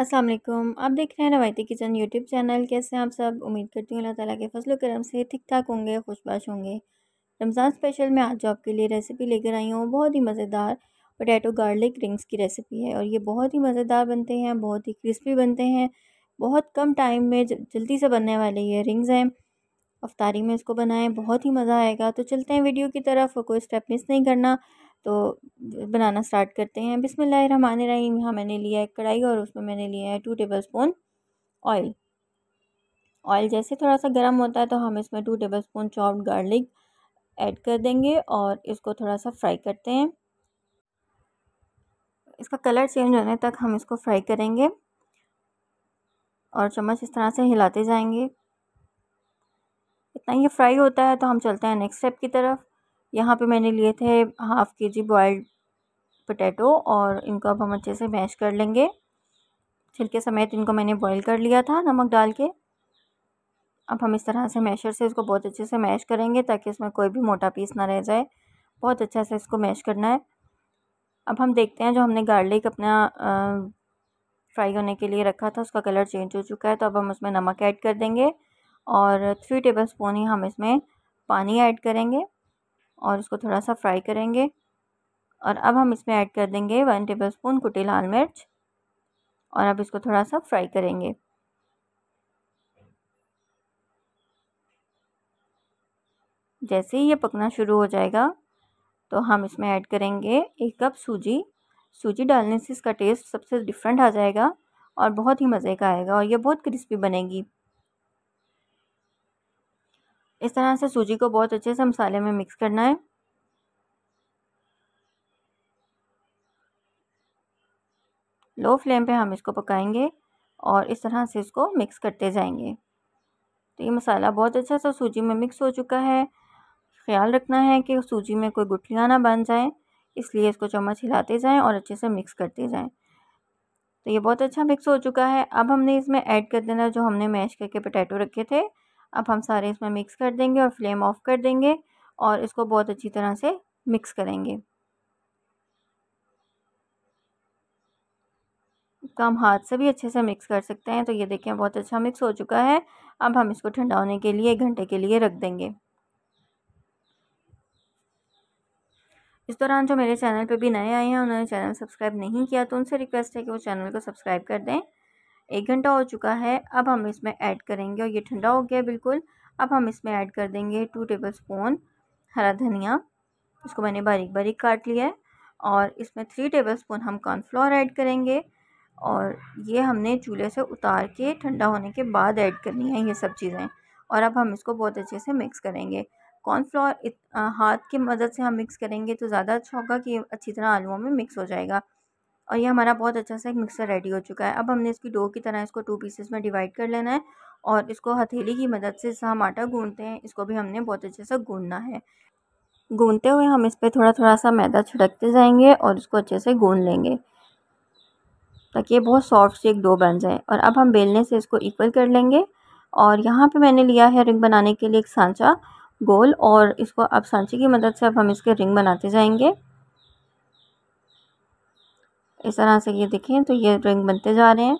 अस्सलाम वालेकुम आप देख रहे हैं रवायती किचन यूट्यूब चैनल कैसे आप सब उम्मीद करती हूँ अल्लाह ताला के फसलों करम से ठीक ठाक होंगे खुशबाश होंगे रमज़ान स्पेशल में आज जो आपके लिए रेसिपी लेकर आई हूँ बहुत ही मज़ेदार पोटैटो गार्लिक रिंग्स की रेसिपी है और ये बहुत ही मज़ेदार बनते हैं बहुत ही क्रिस्पी बनते हैं बहुत कम टाइम में जल्दी से बनने वाले ये रिंग्स हैं अफ्तारी में इसको बनाएं बहुत ही मज़ा आएगा तो चलते हैं वीडियो की तरफ कोई स्टेप मिस नहीं करना तो बनाना स्टार्ट करते हैं बिसमीम यहाँ मैंने लिया है कढ़ाई और उसमें मैंने लिया है two tablespoon oil oil जैसे थोड़ा सा गर्म होता है तो हम इसमें two tablespoon chopped garlic add कर देंगे और इसको थोड़ा सा फ्राई करते हैं इसका कलर चेंज होने तक हम इसको फ्राई करेंगे और चम्मच इस तरह से हिलाते जाएंगे इतना ये फ्राई होता है तो हम चलते हैं नेक्स्ट स्टेप की तरफ यहाँ पे मैंने लिए थे हाफ़ के जी बॉयल्ड पोटैटो और इनको अब हम अच्छे से मैश कर लेंगे छिलके समेत इनको मैंने बॉईल कर लिया था नमक डाल के अब हम इस तरह से मैशर से इसको बहुत अच्छे से मैश करेंगे ताकि इसमें कोई भी मोटा पीस ना रह जाए बहुत अच्छा से इसको मैश करना है अब हम देखते हैं जो हमने गार्लिक अपना फ्राई होने के लिए रखा था उसका कलर चेंज हो चुका है तो अब हम उसमें नमक ऐड कर देंगे और थ्री टेबल स्पून ही हम इसमें पानी ऐड करेंगे और इसको थोड़ा सा फ्राई करेंगे और अब हम इसमें ऐड कर देंगे वन टेबल स्पून कुटी लाल मिर्च और अब इसको थोड़ा सा फ्राई करेंगे जैसे ही ये पकना शुरू हो जाएगा तो हम इसमें ऐड करेंगे एक कप सूजी सूजी डालने से इसका टेस्ट सबसे डिफरेंट आ जाएगा और बहुत ही मज़े का आएगा और ये बहुत क्रिस्पी बनेगी इस तरह से सूजी को बहुत अच्छे से मसाले में मिक्स करना है लो फ्लेम पे हम इसको पकाएंगे और इस तरह से इसको मिक्स करते जाएंगे तो ये मसाला बहुत अच्छा सा सूजी में मिक्स हो चुका है ख्याल रखना है कि सूजी में कोई गुठलियाँ ना बन जाएँ इसलिए इसको चम्मच हिलाते जाएँ और अच्छे से मिक्स करते जाएँ तो ये बहुत अच्छा मिक्स हो चुका है अब हमने इसमें ऐड कर देना जो हमने मैश करके पटैटो रखे थे अब हम सारे इसमें मिक्स कर देंगे और फ्लेम ऑफ कर देंगे और इसको बहुत अच्छी तरह से मिक्स करेंगे तो हम हाथ से भी अच्छे से मिक्स कर सकते हैं तो ये देखें बहुत अच्छा मिक्स हो चुका है अब हम इसको ठंडा होने के लिए एक घंटे के लिए रख देंगे इस दौरान जो मेरे चैनल पे भी नए आए हैं उन्होंने चैनल सब्सक्राइब नहीं किया तो उनसे रिक्वेस्ट है कि वो चैनल को सब्सक्राइब कर दें एक घंटा हो चुका है अब हम इसमें ऐड करेंगे और ये ठंडा हो गया बिल्कुल अब हम इसमें ऐड कर देंगे टू टेबल स्पून हरा धनिया इसको मैंने बारीक बारीक काट लिया है और इसमें थ्री टेबल स्पून हम कॉर्नफ्लोर ऐड करेंगे और ये हमने चूल्हे से उतार के ठंडा होने के बाद ऐड करनी है ये सब चीज़ें और अब हम इसको बहुत अच्छे से मिक्स करेंगे कॉर्नफ्लोर हाथ की मदद से हम मिक्स करेंगे तो ज़्यादा अच्छा होगा कि अच्छी तरह आलुओं में मिक्स हो जाएगा और ये हमारा बहुत अच्छा सा एक मिक्सर रेडी हो चुका है अब हमने इसकी डो की तरह इसको टू पीसेस में डिवाइड कर लेना है और इसको हथेली की मदद से हम आटा गूंदते हैं इसको भी हमने बहुत अच्छे से गूंदना है गूंदते हुए हम इस पर थोड़ा थोड़ा सा मैदा छिड़कते जाएंगे और इसको अच्छे से गूंद लेंगे ताकि ये बहुत सॉफ्ट सी एक डो बन जाए और अब हम बेलने से इसको इक्वल कर लेंगे और यहाँ पर मैंने लिया है रिंग बनाने के लिए एक सांचा गोल और इसको अब सांचे की मदद से अब हम इसके रिंग बनाते जाएंगे इस तरह से ये देखें तो ये रिंग बनते जा रहे हैं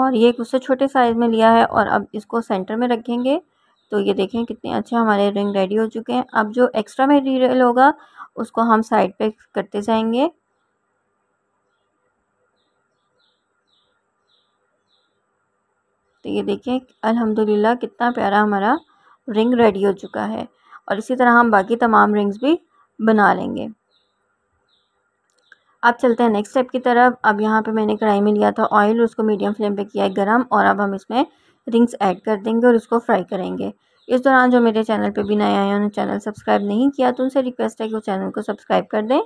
और ये उससे छोटे साइज़ में लिया है और अब इसको सेंटर में रखेंगे तो ये देखें कितने अच्छे हमारे रिंग रेडी हो चुके हैं अब जो एक्स्ट्रा मेटीरियल होगा उसको हम साइड पे करते जाएंगे तो ये देखें अल्हम्दुलिल्लाह कितना प्यारा हमारा रिंग रेडी हो चुका है और इसी तरह हम बाकी तमाम रिंग्स भी बना लेंगे अब चलते हैं नेक्स्ट स्टेप की तरफ अब यहाँ पे मैंने कढ़ाई में लिया था ऑयल उसको मीडियम फ्लेम पे किया है गरम और अब हम इसमें रिंग्स ऐड कर देंगे और इसको फ्राई करेंगे इस दौरान जो मेरे चैनल पे भी नए आए हैं उन्होंने चैनल सब्सक्राइब नहीं किया तो उनसे रिक्वेस्ट है कि वो चैनल को सब्सक्राइब कर दें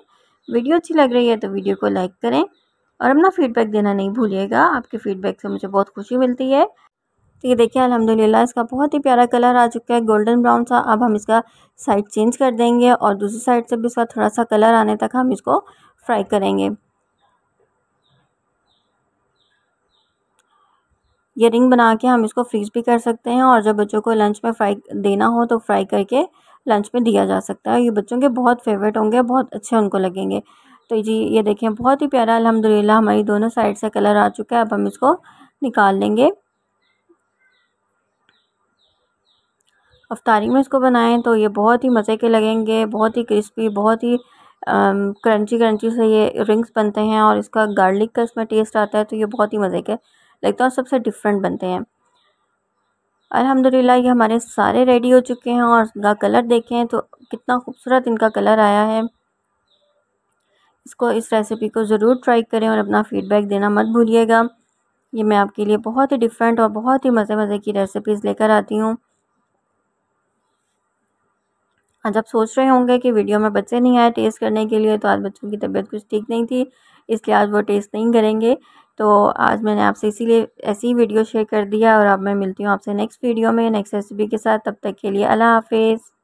वीडियो अच्छी लग रही है तो वीडियो को लाइक करें और अपना फीडबैक देना नहीं भूलिएगा आपके फीडबैक से मुझे बहुत खुशी मिलती है तो ये देखिए अलहमदिल्ला इसका बहुत ही प्यारा कलर आ चुका है गोल्डन ब्राउन सा अब हम इसका साइड चेंज कर देंगे और दूसरी साइड से भी इसका थोड़ा सा कलर आने तक हम इसको फ्राई करेंगे ये रिंग बना के हम इसको फ्रीज भी कर सकते हैं और जब बच्चों को लंच में फ्राई देना हो तो फ्राई करके लंच में दिया जा सकता है ये बच्चों के बहुत फेवरेट होंगे बहुत अच्छे उनको लगेंगे तो जी ये देखें बहुत ही प्यारा अलहमदिल्ला हमारी दोनों साइड से कलर आ चुका है अब हम इसको निकाल लेंगे अफतारी में इसको बनाएं तो ये बहुत ही मज़े के लगेंगे बहुत ही क्रिस्पी बहुत ही क्रंची क्रंची से ये रिंग्स बनते हैं और इसका गार्लिक का इसमें टेस्ट आता है तो ये बहुत ही मज़े के लगता है और सबसे डिफरेंट बनते हैं अल्हम्दुलिल्लाह ये हमारे सारे रेडी हो चुके हैं और इनका कलर देखें तो कितना खूबसूरत इनका कलर आया है इसको इस रेसिपी को ज़रूर ट्राई करें और अपना फ़ीडबैक देना मत भूलिएगा ये मैं आपके लिए बहुत ही डिफरेंट और बहुत ही मज़े मज़े की रेसिपीज़ लेकर आती हूँ आज हाँ, आप सोच रहे होंगे कि वीडियो में बच्चे नहीं आए टेस्ट करने के लिए तो आज बच्चों की तबीयत कुछ ठीक नहीं थी इसलिए आज वो टेस्ट नहीं करेंगे तो आज मैंने आपसे इसीलिए ऐसी वीडियो शेयर कर दिया और अब मैं मिलती हूँ आपसे नेक्स्ट वीडियो में नेक्स्ट रेसिपी के साथ तब तक के लिए अल्लाह हाफिज़